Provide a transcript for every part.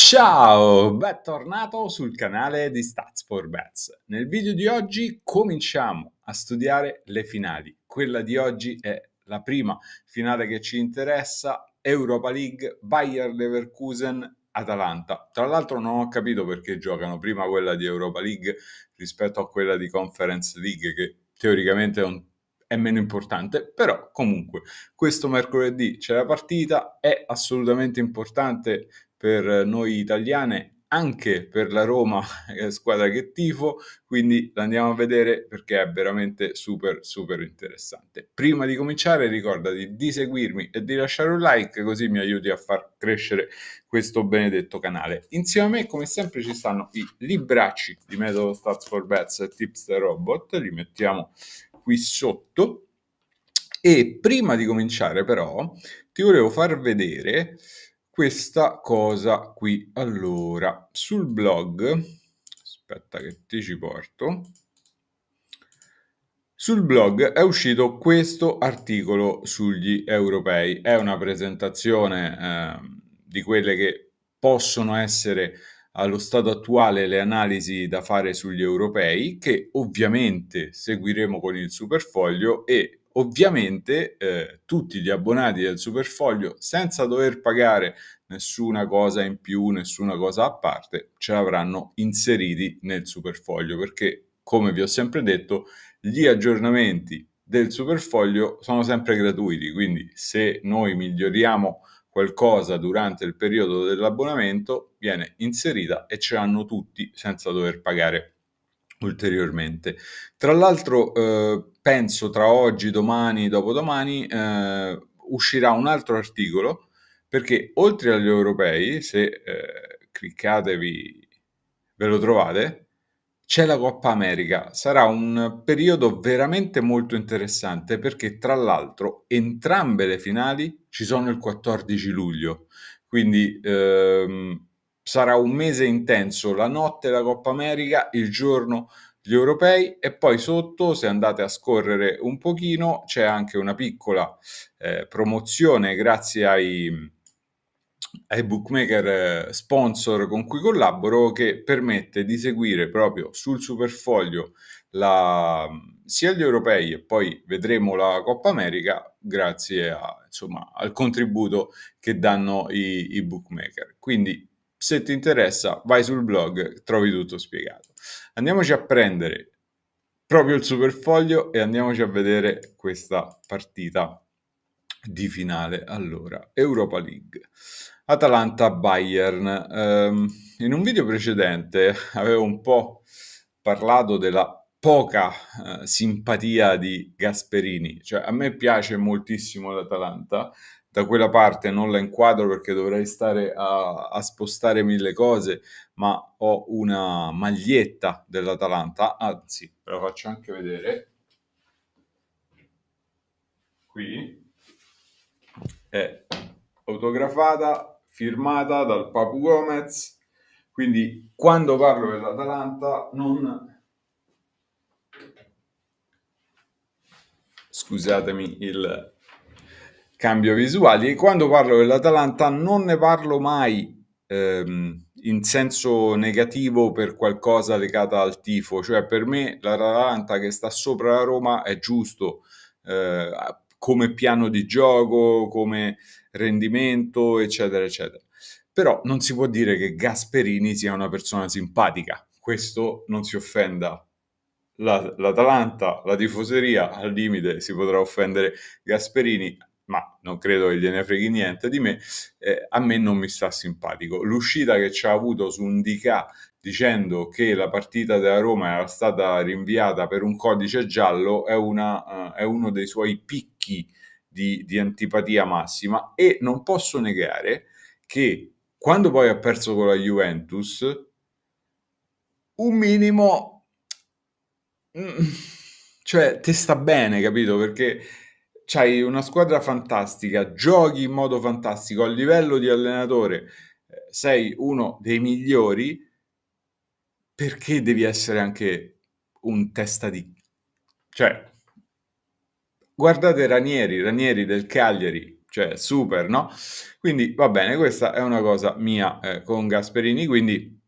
Ciao, bentornato sul canale di Stats for Bets. Nel video di oggi cominciamo a studiare le finali. Quella di oggi è la prima finale che ci interessa, Europa League Bayer Leverkusen Atalanta. Tra l'altro non ho capito perché giocano prima quella di Europa League rispetto a quella di Conference League che teoricamente è un meno importante, però comunque questo mercoledì c'è la partita, è assolutamente importante per noi italiane, anche per la Roma, eh, squadra che tifo, quindi l'andiamo a vedere perché è veramente super super interessante. Prima di cominciare ricordati di seguirmi e di lasciare un like così mi aiuti a far crescere questo benedetto canale. Insieme a me come sempre ci stanno i libracci di Metodo Stats for Bets e Tipster Robot, li mettiamo qui sotto. E prima di cominciare però ti volevo far vedere questa cosa qui. Allora, sul blog, aspetta che ti ci porto, sul blog è uscito questo articolo sugli europei. È una presentazione eh, di quelle che possono essere allo stato attuale le analisi da fare sugli europei, che ovviamente seguiremo con il superfoglio e Ovviamente eh, tutti gli abbonati del Superfoglio, senza dover pagare nessuna cosa in più, nessuna cosa a parte, ce l'avranno inseriti nel Superfoglio perché, come vi ho sempre detto, gli aggiornamenti del Superfoglio sono sempre gratuiti, quindi se noi miglioriamo qualcosa durante il periodo dell'abbonamento viene inserita e ce l'hanno tutti senza dover pagare ulteriormente. Tra l'altro eh, penso tra oggi, domani, dopodomani eh, uscirà un altro articolo perché oltre agli europei, se eh, cliccatevi ve lo trovate, c'è la Coppa America. Sarà un periodo veramente molto interessante perché tra l'altro entrambe le finali ci sono il 14 luglio. Quindi ehm, sarà un mese intenso, la notte la Coppa America, il giorno gli europei e poi sotto, se andate a scorrere un pochino, c'è anche una piccola eh, promozione grazie ai, ai bookmaker eh, sponsor con cui collaboro che permette di seguire proprio sul superfoglio la, sia gli europei e poi vedremo la Coppa America grazie a, insomma, al contributo che danno i, i bookmaker. Quindi se ti interessa vai sul blog, trovi tutto spiegato. Andiamoci a prendere proprio il superfoglio e andiamoci a vedere questa partita di finale. Allora, Europa League. Atalanta-Bayern. Um, ehm, in un video precedente avevo un po' parlato della poca uh, simpatia di Gasperini, cioè a me piace moltissimo l'Atalanta, da quella parte non la inquadro perché dovrei stare a, a spostare mille cose, ma ho una maglietta dell'Atalanta, anzi ve la faccio anche vedere. Qui è autografata, firmata dal Papu Gomez. Quindi quando parlo dell'Atalanta non... Scusatemi il cambio visuali e quando parlo dell'Atalanta non ne parlo mai ehm, in senso negativo per qualcosa legato al tifo, cioè per me l'Atalanta che sta sopra la Roma è giusto eh, come piano di gioco, come rendimento, eccetera, eccetera. Però non si può dire che Gasperini sia una persona simpatica, questo non si offenda l'Atalanta, la tifoseria, al limite si potrà offendere Gasperini, ma non credo che gliene freghi niente di me, eh, a me non mi sta simpatico. L'uscita che ci ha avuto su un DK dicendo che la partita della Roma era stata rinviata per un codice giallo è, una, uh, è uno dei suoi picchi di, di, antipatia massima e non posso negare che quando poi ha perso con la Juventus un minimo... Mm, cioè, te sta bene, capito? Perché c'hai una squadra fantastica, giochi in modo fantastico, a livello di allenatore eh, sei uno dei migliori, perché devi essere anche un testa di... Cioè, guardate Ranieri, Ranieri del Cagliari, cioè super, no? Quindi va bene, questa è una cosa mia eh, con Gasperini, quindi...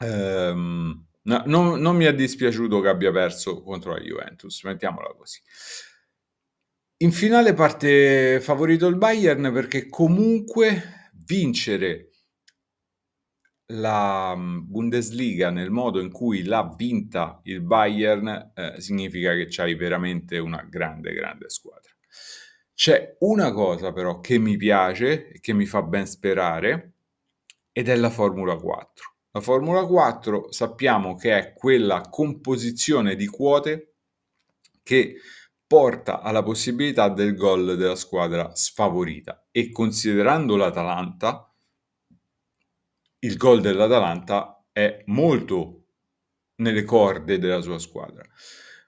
Ehm, no, non, non mi è dispiaciuto che abbia perso contro la Juventus, mettiamola così. In finale parte favorito il Bayern perché comunque vincere la mm, Bundesliga nel modo in cui l'ha vinta il Bayern eh, significa che c'hai veramente una grande, grande squadra. C'è una cosa però che mi piace e che mi fa ben sperare ed è la Formula 4. La Formula 4 sappiamo che è quella composizione di quote che porta alla possibilità del gol della squadra sfavorita e considerando l'Atalanta il gol dell'Atalanta è molto nelle corde della sua squadra.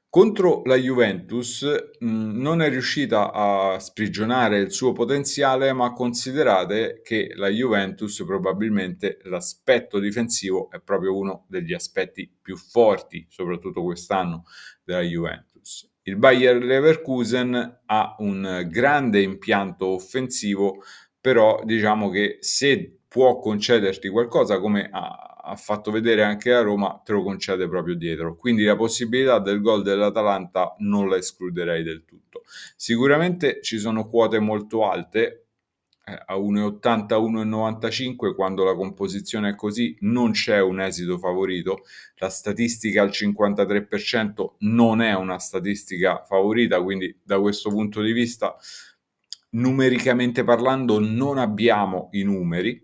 Contro la Juventus mh, non è riuscita a sprigionare il suo potenziale, ma considerate che la Juventus probabilmente l'aspetto difensivo è proprio uno degli aspetti più forti, soprattutto quest'anno, della Juventus. Il Bayer Leverkusen ha un grande impianto offensivo, però diciamo che se può concederti qualcosa, come ha, fatto vedere anche la Roma, te lo concede proprio dietro. Quindi la possibilità del gol dell'Atalanta non la escluderei del tutto. Sicuramente ci sono quote molto alte, eh, a 1,80, 1,95 quando la composizione è così non c'è un esito favorito, la statistica al 53% non è una statistica favorita, quindi da questo punto di vista numericamente parlando non abbiamo i numeri,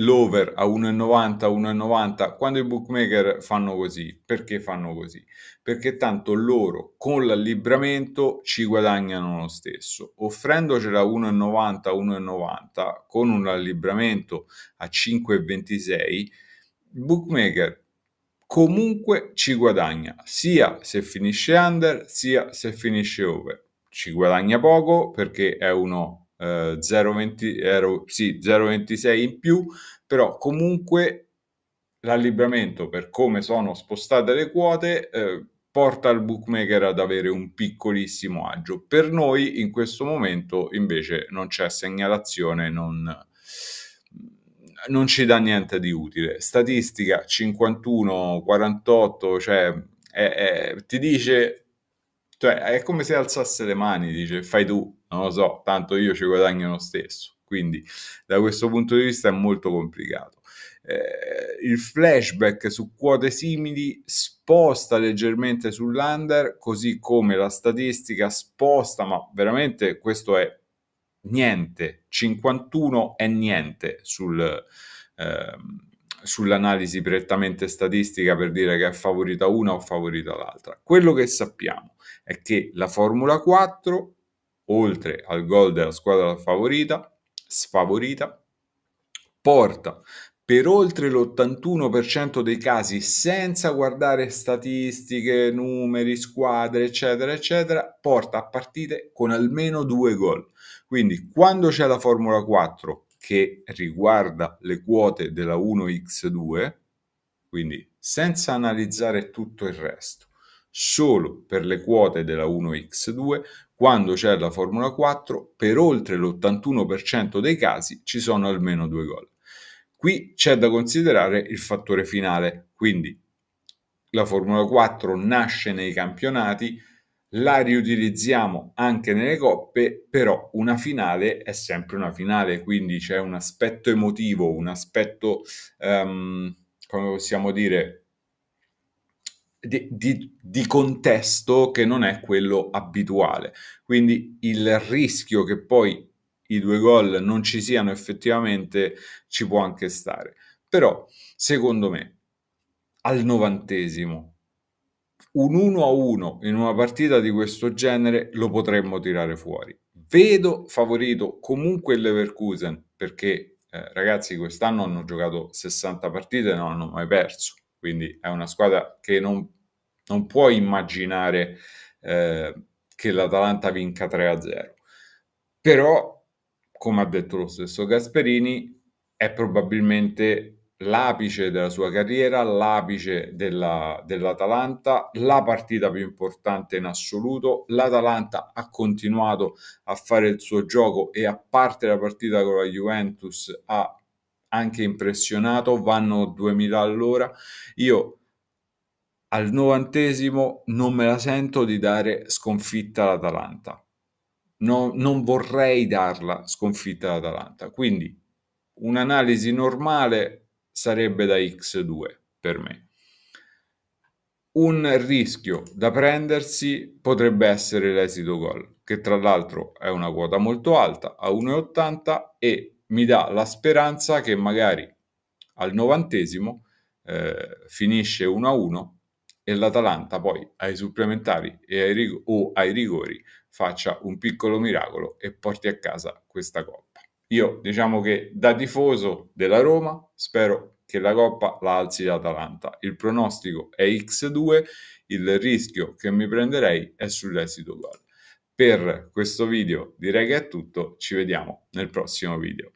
l'over a 1,90, 1,90, quando i bookmaker fanno così, perché fanno così? Perché tanto loro con l'allibramento ci guadagnano lo stesso. Offrendocela a 1,90, 1,90 con un allibramento a 5,26, il bookmaker comunque ci guadagna, sia se finisce under, sia se finisce over. Ci guadagna poco perché è uno 0,20, eh, sì, 0,26 in più, però comunque l'allibramento per come sono spostate le quote eh, porta il bookmaker ad avere un piccolissimo agio. Per noi in questo momento invece non c'è segnalazione, non, non ci dà niente di utile. Statistica 51-48, cioè è, è, ti dice cioè, è come se alzasse le mani, dice fai tu, non lo so, tanto io ci guadagno lo stesso. Quindi da questo punto di vista è molto complicato. Eh, il flashback su quote simili sposta leggermente sull'under, così come la statistica sposta, ma veramente questo è niente, 51 è niente sul... Ehm, sull'analisi prettamente statistica per dire che è favorita una o favorita l'altra. Quello che sappiamo è che la Formula 4, oltre al gol della squadra favorita, sfavorita, porta per oltre l'81% dei casi, senza guardare statistiche, numeri, squadre, eccetera, eccetera, porta a partite con almeno due gol. Quindi quando c'è la Formula 4 che riguarda le quote della 1x2, quindi senza analizzare tutto il resto, solo per le quote della 1x2, quando c'è la Formula 4, per oltre l'81% dei casi ci sono almeno due gol. Qui c'è da considerare il fattore finale, quindi la Formula 4 nasce nei campionati, la riutilizziamo anche nelle coppe, però una finale è sempre una finale, quindi c'è un aspetto emotivo, un aspetto, um, come possiamo dire, di, di, di, contesto che non è quello abituale. Quindi il rischio che poi i due gol non ci siano effettivamente ci può anche stare. Però, secondo me, al novantesimo, un 1-1 a in una partita di questo genere lo potremmo tirare fuori. Vedo favorito comunque il Leverkusen perché eh, ragazzi quest'anno hanno giocato 60 partite e non hanno mai perso quindi è una squadra che non, non può immaginare eh, che l'Atalanta vinca 3-0. Però, come ha detto lo stesso Gasperini, è probabilmente l'apice della sua carriera, l'apice della, dell'Atalanta, la partita più importante in assoluto. L'Atalanta ha continuato a fare il suo gioco e a parte la partita con la Juventus ha anche impressionato, vanno 2000 all'ora. Io al novantesimo non me la sento di dare sconfitta all'Atalanta. No, non vorrei darla sconfitta all'Atalanta. Quindi un'analisi normale sarebbe da X2 per me. Un rischio da prendersi potrebbe essere l'esito gol, che tra l'altro è una quota molto alta a 1,80 e mi dà la speranza che magari al novantesimo eh, finisce 1-1 e l'Atalanta poi ai supplementari ai rig- o ai rigori faccia un piccolo miracolo e porti a casa questa coppa. Io diciamo che da tifoso della Roma spero che la coppa la alzi l'Atalanta. Il pronostico è X2, il rischio che mi prenderei è sull'esito gol. Per questo video direi che è tutto, ci vediamo nel prossimo video.